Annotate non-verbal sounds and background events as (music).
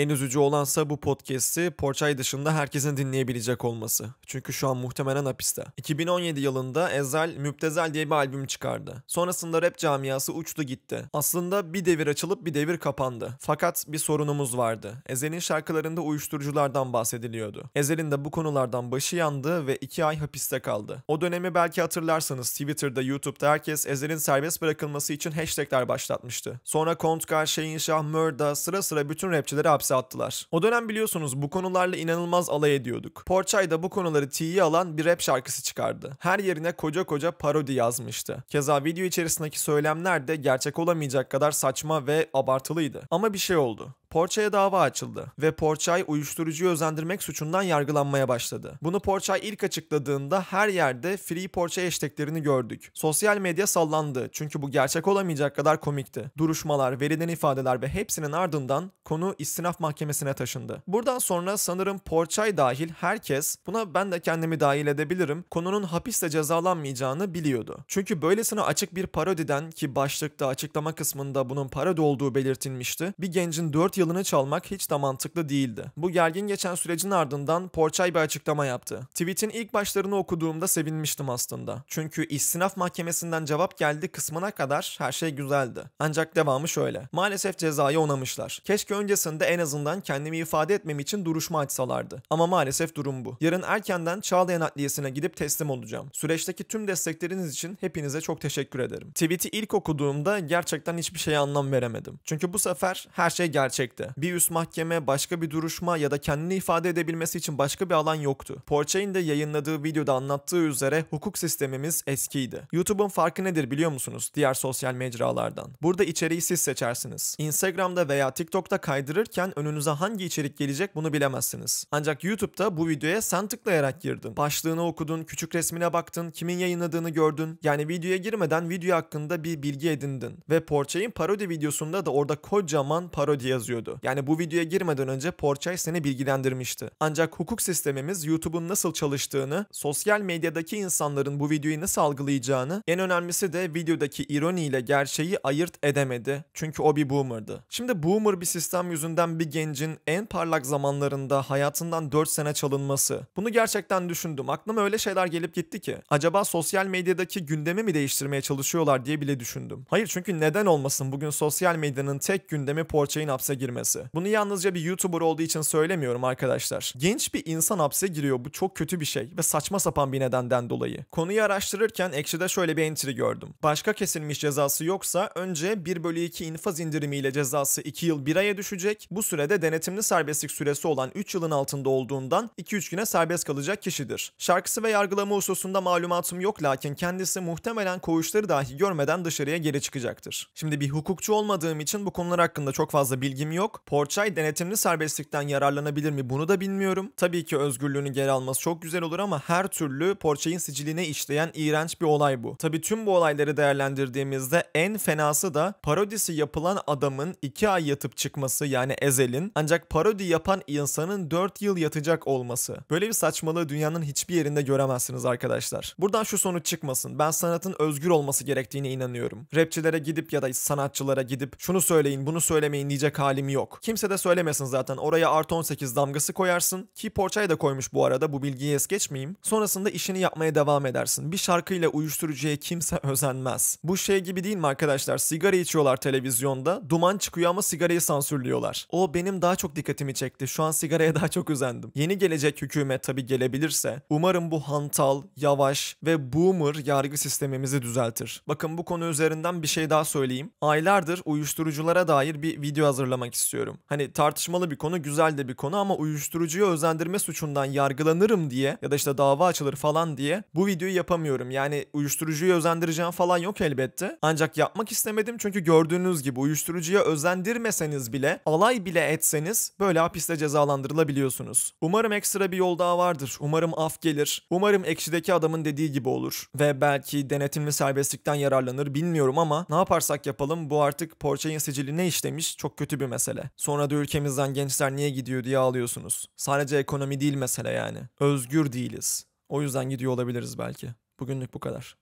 En üzücü olansa bu podcast'i Porçay dışında herkesin dinleyebilecek olması. Çünkü şu an muhtemelen hapiste. 2017 yılında Ezel Müptezel diye bir albüm çıkardı. Sonrasında rap camiası uçtu gitti. Aslında bir devir açılıp bir devir kapandı. Fakat bir sorunumuz vardı. Ezel'in şarkılarında uyuşturuculardan bahsediliyordu. Ezel'in de bu konulardan başı yandı ve 2 ay hapiste kaldı. O dönemi belki hatırlarsanız Twitter'da, YouTube'da herkes Ezel'in serbest bırakılması için hashtagler başlatmıştı. Sonra Kontkar, Şehinşah, Mörda sıra sıra bütün rapçileri hapse hapse attılar. O dönem biliyorsunuz bu konularla inanılmaz alay ediyorduk. Porçay da bu konuları tiye alan bir rap şarkısı çıkardı. Her yerine koca koca parodi yazmıştı. Keza video içerisindeki söylemler de gerçek olamayacak kadar saçma ve abartılıydı. Ama bir şey oldu. Porçay'a dava açıldı ve Porçay uyuşturucuyu özendirmek suçundan yargılanmaya başladı. Bunu Porçay ilk açıkladığında her yerde Free Porçay hashtaglerini gördük. Sosyal medya sallandı çünkü bu gerçek olamayacak kadar komikti. Duruşmalar, verilen ifadeler ve hepsinin ardından konu istinaf mahkemesine taşındı. Buradan sonra sanırım Porçay dahil herkes buna ben de kendimi dahil edebilirim konunun hapiste cezalanmayacağını biliyordu. Çünkü böylesine açık bir parodiden ki başlıkta açıklama kısmında bunun parodi olduğu belirtilmişti. Bir gencin 4 yılını çalmak hiç de mantıklı değildi. Bu gergin geçen sürecin ardından Porçay bir açıklama yaptı. Tweet'in ilk başlarını okuduğumda sevinmiştim aslında. Çünkü istinaf mahkemesinden cevap geldi kısmına kadar her şey güzeldi. Ancak devamı şöyle. Maalesef cezayı onamışlar. Keşke öncesinde en azından kendimi ifade etmem için duruşma açsalardı. Ama maalesef durum bu. Yarın erkenden Çağlayan Adliyesi'ne gidip teslim olacağım. Süreçteki tüm destekleriniz için hepinize çok teşekkür ederim. Tweet'i ilk okuduğumda gerçekten hiçbir şeye anlam veremedim. Çünkü bu sefer her şey gerçek edecekti. Bir üst mahkeme, başka bir duruşma ya da kendini ifade edebilmesi için başka bir alan yoktu. Porchain de yayınladığı videoda anlattığı üzere hukuk sistemimiz eskiydi. YouTube'un farkı nedir biliyor musunuz diğer sosyal mecralardan? Burada içeriği siz seçersiniz. Instagram'da veya TikTok'ta kaydırırken önünüze hangi içerik gelecek bunu bilemezsiniz. Ancak YouTube'da bu videoya sen tıklayarak girdin. Başlığını okudun, küçük resmine baktın, kimin yayınladığını gördün. Yani videoya girmeden video hakkında bir bilgi edindin. Ve Porchain parodi videosunda da orada kocaman parodi yazıyor gerekiyordu. Yani bu videoya girmeden önce Porçay seni bilgilendirmişti. Ancak hukuk sistemimiz YouTube'un nasıl çalıştığını, sosyal medyadaki insanların bu videoyu nasıl algılayacağını, en önemlisi de videodaki ironiyle gerçeği ayırt edemedi. Çünkü o bir boomer'dı. Şimdi boomer bir sistem yüzünden bir gencin en parlak zamanlarında hayatından 4 sene çalınması. Bunu gerçekten düşündüm. Aklıma öyle şeyler gelip gitti ki. Acaba sosyal medyadaki gündemi mi değiştirmeye çalışıyorlar diye bile düşündüm. Hayır çünkü neden olmasın bugün sosyal medyanın tek gündemi Porçay'ın hapse girmesi girmesi. Bunu yalnızca bir YouTuber olduğu için söylemiyorum arkadaşlar. Genç bir insan hapse giriyor. Bu çok kötü bir şey ve saçma sapan bir nedenden dolayı. Konuyu araştırırken Ekşi'de şöyle bir entry gördüm. Başka kesilmiş cezası yoksa önce 1 bölü 2 infaz indirimiyle cezası 2 yıl 1 aya düşecek. Bu sürede denetimli serbestlik süresi olan 3 yılın altında olduğundan 2-3 güne serbest kalacak kişidir. Şarkısı ve yargılama hususunda malumatım yok lakin kendisi muhtemelen koğuşları dahi görmeden dışarıya geri çıkacaktır. Şimdi bir hukukçu olmadığım için bu konular hakkında çok fazla bilgim yok yok. Porçay denetimli serbestlikten yararlanabilir mi bunu da bilmiyorum. Tabii ki özgürlüğünü geri alması çok güzel olur ama her türlü Porçay'ın siciline işleyen iğrenç bir olay bu. Tabii tüm bu olayları değerlendirdiğimizde en fenası da parodisi yapılan adamın 2 ay yatıp çıkması yani Ezel'in ancak parodi yapan insanın 4 yıl yatacak olması. Böyle bir saçmalığı dünyanın hiçbir yerinde göremezsiniz arkadaşlar. Buradan şu sonuç çıkmasın. Ben sanatın özgür olması gerektiğine inanıyorum. Rapçilere gidip ya da sanatçılara gidip şunu söyleyin bunu söylemeyin diyecek halim yok. Kimse de söylemesin zaten oraya artı 18 damgası koyarsın ki porçayı da koymuş bu arada bu bilgiyi es geçmeyeyim. Sonrasında işini yapmaya devam edersin. Bir şarkıyla uyuşturucuya kimse (laughs) özenmez. Bu şey gibi değil mi arkadaşlar sigara içiyorlar televizyonda duman çıkıyor ama sigarayı sansürlüyorlar. O benim daha çok dikkatimi çekti şu an sigaraya (laughs) daha çok özendim. Yeni gelecek hükümet tabi gelebilirse umarım bu hantal, yavaş ve boomer yargı sistemimizi düzeltir. Bakın bu konu üzerinden bir şey daha söyleyeyim. Aylardır uyuşturuculara dair bir video hazırlamak istiyorum istiyorum. Hani tartışmalı bir konu, güzel de bir konu ama uyuşturucuyu özendirme suçundan yargılanırım diye ya da işte dava açılır falan diye bu videoyu yapamıyorum. Yani uyuşturucuyu özendireceğim falan yok elbette. Ancak yapmak istemedim çünkü gördüğünüz gibi uyuşturucuya özendirmeseniz bile, alay bile etseniz böyle hapiste cezalandırılabiliyorsunuz. Umarım ekstra bir yol daha vardır. Umarım af gelir. Umarım ekşideki adamın dediği gibi olur. Ve belki denetimli serbestlikten yararlanır bilmiyorum ama ne yaparsak yapalım bu artık Porçay'ın ne işlemiş çok kötü bir mesele mesele. Sonra da ülkemizden gençler niye gidiyor diye ağlıyorsunuz. Sadece ekonomi değil mesele yani. Özgür değiliz. O yüzden gidiyor olabiliriz belki. Bugünlük bu kadar.